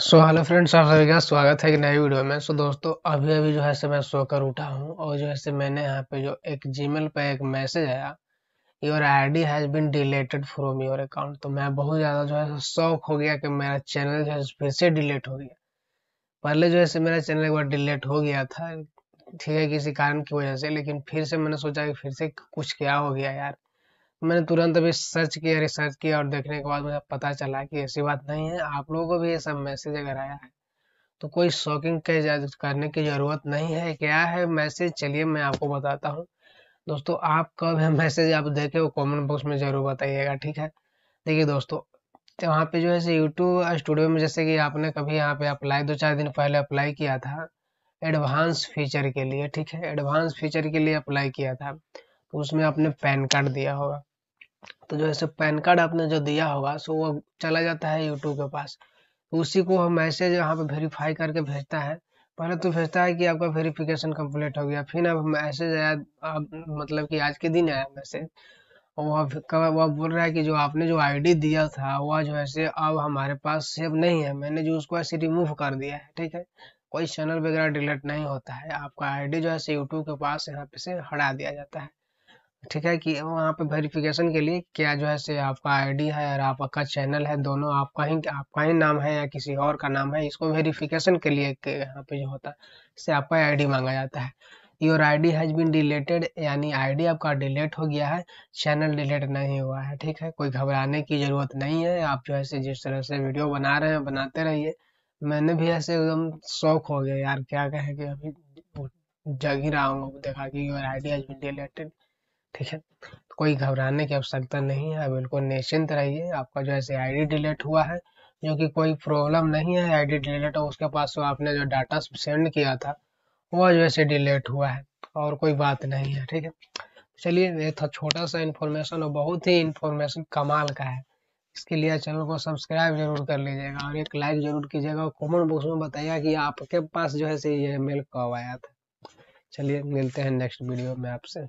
so hello friends आप सभी का स्वागत है एक नई वीडियो में सो so, दोस्तों अभी अभी जो है से मैं सोकर उठा हूँ और जो है से मैंने यहाँ पे जो एक जीमेल पे एक मैसेज आया your ID has been deleted from your account तो मैं बहुत ज़्यादा जो है शौक हो गया कि मेरा चैनल जो है फिर से डिलीट हो गया पहले जो है से मेरा चैनल एक बार डिलीट हो गया था ठीक है किसी कारण की वजह से लेकिन फिर से मैंने सोचा कि फिर से कुछ क्या हो गया यार मैंने तुरंत अभी सर्च किया रिसर्च किया और देखने के बाद मुझे पता चला कि ऐसी बात नहीं है आप लोगों को भी ये सब मैसेज अगर आया है तो कोई शॉकिंग करने की ज़रूरत नहीं है क्या है मैसेज चलिए मैं आपको बताता हूँ दोस्तों आप कब है मैसेज आप देखे वो कॉमेंट बॉक्स में ज़रूर बताइएगा ठीक है देखिए दोस्तों तो वहाँ पे जो है यूट्यूब स्टूडियो में जैसे कि आपने कभी यहाँ पे अप्लाई दो चार दिन पहले अप्लाई किया था एडवांस फीचर के लिए ठीक है एडवांस फीचर के लिए अप्लाई किया था तो उसमें आपने पैन कार्ड दिया होगा तो जो है पैन कार्ड आपने जो दिया होगा सो वो चला जाता है यूट्यूब के पास तो उसी को मैसेज यहाँ पे वेरीफाई करके भेजता है पहले तो भेजता है कि आपका वेरिफिकेशन कम्प्लीट हो गया फिर अब मैसेज आया अब मतलब कि आज के दिन आया मैसेज वह वह बोल रहा है कि जो आपने जो आईडी दिया था वह जो है से अब हमारे पास सेव नहीं है मैंने जो उसको ऐसे रिमूव कर दिया है ठीक है कोई चैनल वगैरह डिलीट नहीं होता है आपका आईडी जो है से यूट्यूब के पास यहाँ पे से हटा दिया जाता है ठीक है कि वहाँ पे वेरिफिकेशन के लिए क्या जो है से आपका आईडी है और आपका चैनल है दोनों आपका ही आपका ही नाम है या किसी और का नाम है इसको वेरिफिकेशन के लिए यहाँ पे जो होता है इससे आपका आईडी मांगा जाता है your ID has been deleted यानी आईडी आपका डिलेट हो गया है चैनल डिलेट नहीं हुआ है ठीक है कोई घबराने की ज़रूरत नहीं है आप जो है जिस तरह से वीडियो बना रहे हैं बनाते रहिए मैंने भी ऐसे एकदम शौक हो गया यार क्या कहें कि अभी जग ही रहा हूँ देखा कि your D has been deleted ठीक है तो कोई घबराने की आवश्यकता नहीं है बिल्कुल निश्चिंत रहिए आपका जो है से आई डिलीट हुआ है जो कि कोई प्रॉब्लम नहीं है आई डिलीट और उसके पास जो आपने जो डाटा सेंड किया था वह जो है डिलीट हुआ है और कोई बात नहीं है ठीक है चलिए ये था छोटा सा इन्फॉर्मेशन और बहुत ही इन्फॉर्मेशन कमाल का है इसके लिए चैनल को सब्सक्राइब जरूर कर लीजिएगा और एक लाइक जरूर कीजिएगा और कॉमेंट बॉक्स में बताइएगा कि आपके पास जो है से ये मेल कब आया था चलिए मिलते हैं नेक्स्ट वीडियो में आपसे